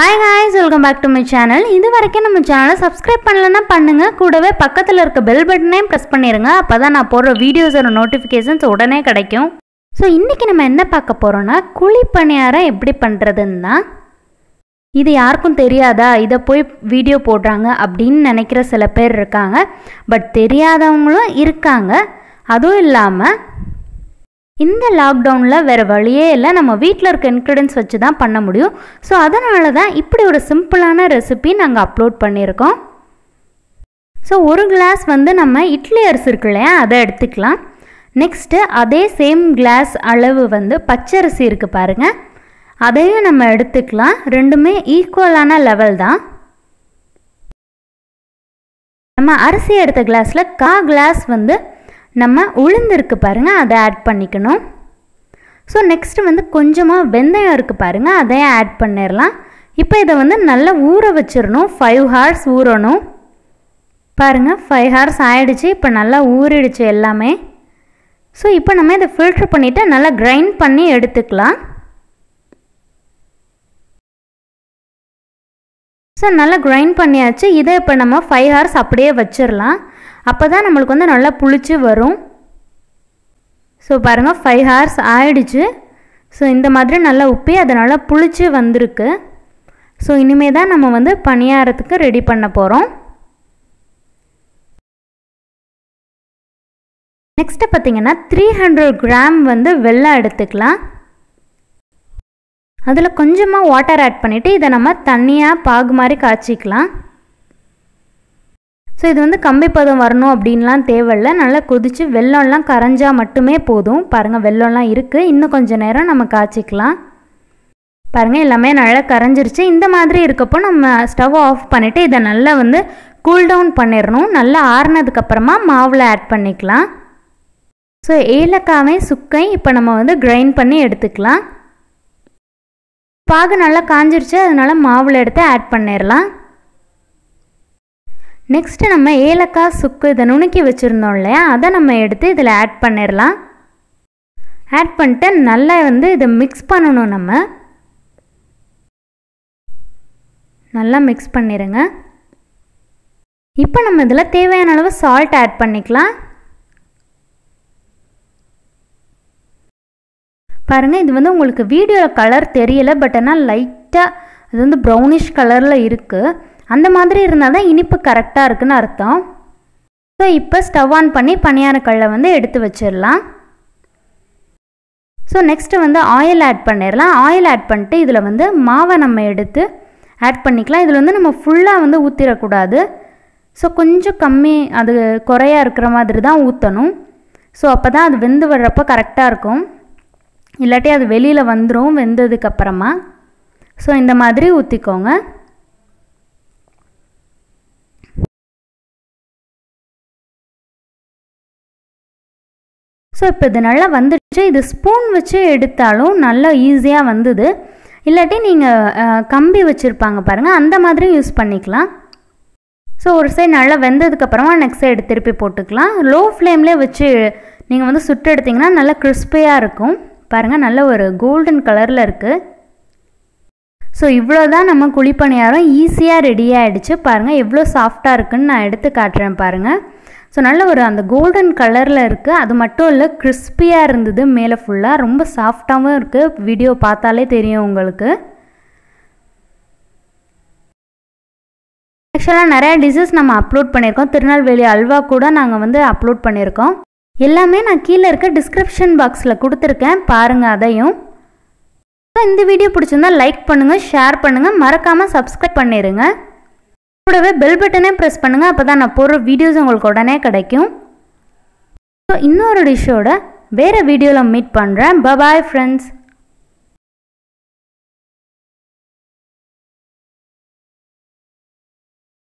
hi ஹாய்ஸ் welcome back to my channel இது வரைக்கும் நம்ம சேனலை சப்ஸ்கிரைப் பண்ணலன்னா பண்ணுங்கள் கூடவே பக்கத்தில் இருக்க பெல் பட்டனையும் ப்ரெஸ் பண்ணிடுங்க அப்போ தான் நான் போடுற வீடியோஸோட நோட்டிஃபிகேஷன்ஸ் உடனே கிடைக்கும் ஸோ இன்றைக்கி நம்ம என்ன பார்க்க போகிறோன்னா குழி பணியாரம் எப்படி பண்ணுறதுன்னு தான் இது யாருக்கும் தெரியாதா இதை போய் வீடியோ போடுறாங்க அப்படின்னு நினைக்கிற சில பேர் இருக்காங்க பட் தெரியாதவங்களும் இருக்காங்க அதுவும் இல்லாமல் இந்த லாக்டவுனில் வேறு வழியே இல்லை நம்ம வீட்டில் இருக்க இன்க்ரீடியன்ஸ் வச்சு தான் பண்ண முடியும் ஸோ அதனால தான் இப்படி ஒரு சிம்பிளான ரெசிபி நாங்கள் அப்லோட் பண்ணியிருக்கோம் ஸோ ஒரு கிளாஸ் வந்து நம்ம இட்லி அரிசி இருக்கு இல்லையா அதை எடுத்துக்கலாம் நெக்ஸ்ட்டு அதே சேம் கிளாஸ் அளவு வந்து பச்சரிசி இருக்குது பாருங்கள் அதையும் நம்ம எடுத்துக்கலாம் ரெண்டுமே ஈக்குவலான லெவல் தான் நம்ம அரிசி எடுத்த கிளாஸில் கா கிளாஸ் வந்து நம்ம உளுந்திருக்கு பாருங்கள் அதை ஆட் பண்ணிக்கணும் ஸோ நெக்ஸ்ட்டு வந்து கொஞ்சமாக வெந்தயம் இருக்குது பாருங்கள் அதையும் ஆட் பண்ணிடலாம் இப்போ இதை வந்து நல்லா ஊற வச்சிடணும் ஃபைவ் ஹார்ஸ் ஊறணும் பாருங்கள் ஃபைவ் ஹார்ஸ் ஆகிடுச்சு இப்போ நல்லா ஊறிடுச்சு எல்லாமே ஸோ இப்போ நம்ம இதை ஃபில்ட்ரு பண்ணிவிட்டு நல்லா கிரைண்ட் பண்ணி எடுத்துக்கலாம் ஸோ நல்லா கிரைண்ட் பண்ணியாச்சு இதை இப்போ நம்ம ஃபைவ் ஹார்ஸ் அப்படியே வச்சிடலாம் அப்போ தான் நம்மளுக்கு வந்து நல்லா புளிச்சு வரும் ஸோ பாருங்கள் ஃபைவ் ஹார்ஸ் ஆயிடுச்சு ஸோ இந்த மாதிரி நல்லா உப்பி அதை நல்லா புளிச்சு வந்திருக்கு ஸோ இனிமே தான் நம்ம வந்து பணியாரத்துக்கு ரெடி பண்ண போகிறோம் நெக்ஸ்ட்டு பார்த்திங்கன்னா த்ரீ ஹண்ட்ரட் கிராம் வந்து வெள்ளம் எடுத்துக்கலாம் அதில் கொஞ்சமாக வாட்டர் ஆட் பண்ணிவிட்டு இதை நம்ம தண்ணியாக பாகு மாதிரி காய்ச்சிக்கலாம் ஸோ இது வந்து கம்பி பதம் வரணும் அப்படின்லாம் தேவையில்ல நல்லா கொதித்து வெள்ளம்லாம் கரைஞ்சால் மட்டுமே போதும் பாருங்கள் வெள்ளம்லாம் இருக்குது இன்னும் கொஞ்சம் நேரம் நம்ம காய்ச்சிக்கலாம் பாருங்கள் எல்லாமே நல்லா கரைஞ்சிருச்சு இந்த மாதிரி இருக்கப்போ நம்ம ஸ்டவ் ஆஃப் பண்ணிவிட்டு இதை நல்லா வந்து கூல் டவுன் பண்ணிடணும் நல்லா ஆறுனதுக்கப்புறமா மாவில் ஆட் பண்ணிக்கலாம் ஸோ ஏலக்காவே சுக்கை இப்போ நம்ம வந்து கிரைண்ட் பண்ணி எடுத்துக்கலாம் பாகு நல்லா காஞ்சிருச்சு அதனால் மாவில் எடுத்து ஆட் பண்ணிடலாம் நெக்ஸ்ட்டு நம்ம ஏலக்காய் சுக்கு இதை நுணுக்கி வச்சுருந்தோம் இல்லையா அதை நம்ம எடுத்து இதில் ஆட் பண்ணிடலாம் ஆட் பண்ணிட்டு நல்லா வந்து இதை மிக்ஸ் பண்ணணும் நம்ம நல்லா மிக்ஸ் பண்ணிடுங்க இப்போ நம்ம இதில் தேவையான அளவு சால்ட் ஆட் பண்ணிக்கலாம் பாருங்கள் இது வந்து உங்களுக்கு வீடியோவில் கலர் தெரியலை பட் ஆனால் லைட்டாக அது வந்து ப்ரௌனிஷ் கலரில் இருக்குது அந்த மாதிரி இருந்தால் தான் இனிப்பு கரெக்டாக இருக்குதுன்னு அர்த்தம் ஸோ இப்போ ஸ்டவ் ஆன் பண்ணி கல்லை வந்து எடுத்து வச்சிடலாம் ஸோ நெக்ஸ்ட்டு வந்து ஆயில் ஆட் பண்ணிடலாம் ஆயில் ஆட் பண்ணிட்டு இதில் வந்து மாவை நம்ம எடுத்து ஆட் பண்ணிக்கலாம் இதில் வந்து நம்ம ஃபுல்லாக வந்து ஊற்றிடக்கூடாது ஸோ கொஞ்சம் கம்மி அது குறையாக இருக்கிற மாதிரி தான் ஊற்றணும் ஸோ அப்போ தான் அது வெந்து வர்றப்போ கரெக்டாக இருக்கும் இல்லாட்டி அது வெளியில் வந்துடும் வெந்ததுக்கப்புறமா ஸோ இந்த மாதிரி ஊற்றிக்கோங்க ஸோ இப்போ இது நல்லா வந்துடுச்சு இது ஸ்பூன் வச்சு எடுத்தாலும் நல்லா ஈஸியாக வந்தது இல்லாட்டி நீங்கள் கம்பி வச்சுருப்பாங்க பாருங்கள் அந்த மாதிரியும் யூஸ் பண்ணிக்கலாம் ஸோ ஒரு சைடு நல்லா வெந்ததுக்கப்புறமா நெக்ஸ்ட் சைடு திருப்பி போட்டுக்கலாம் லோ ஃப்ளேம்லேயே வச்சு நீங்கள் வந்து சுட்டு எடுத்திங்கன்னா நல்லா கிறிஸ்பியாக இருக்கும் பாருங்கள் நல்ல ஒரு கோல்டன் கலரில் இருக்குது ஸோ இவ்வளோ தான் நம்ம குழிப்பணியாரம் ஈஸியாக ரெடி ஆகிடுச்சு பாருங்கள் எவ்வளோ சாஃப்டாக இருக்குன்னு நான் எடுத்து காட்டுறேன் பாருங்கள் ஸோ நல்ல ஒரு அந்த கோல்டன் கலரில் இருக்குது அது மட்டும் இல்லை கிறிஸ்பியாக இருந்தது மேலே ஃபுல்லாக ரொம்ப சாஃப்டாகவும் இருக்குது வீடியோ பார்த்தாலே தெரியும் உங்களுக்கு ஆக்சுவலாக நிறையா டிஷஸ் நம்ம அப்லோட் பண்ணியிருக்கோம் திருநெல்வேலி அல்வா கூட நாங்கள் வந்து அப்லோட் பண்ணியிருக்கோம் எல்லாமே நான் கீழே இருக்க டிஸ்கிரிப்ஷன் பாக்ஸில் கொடுத்துருக்கேன் பாருங்கள் அதையும் இந்த வீடியோ பிடிச்சிருந்தா லைக் பண்ணுங்கள் ஷேர் பண்ணுங்கள் மறக்காமல் சப்ஸ்கிரைப் பண்ணிடுங்க கூடவே பெல் பட்டனே ப்ரெஸ் பண்ணுங்கள் அப்போ தான் நான் போடுற வீடியோஸ் உங்களுக்கு உடனே கிடைக்கும் ஸோ இன்னொரு டிஷ்ஷோட வேறு வீடியோவில் மீட் பண்ணுறேன் பபாய் ஃப்ரெண்ட்ஸ்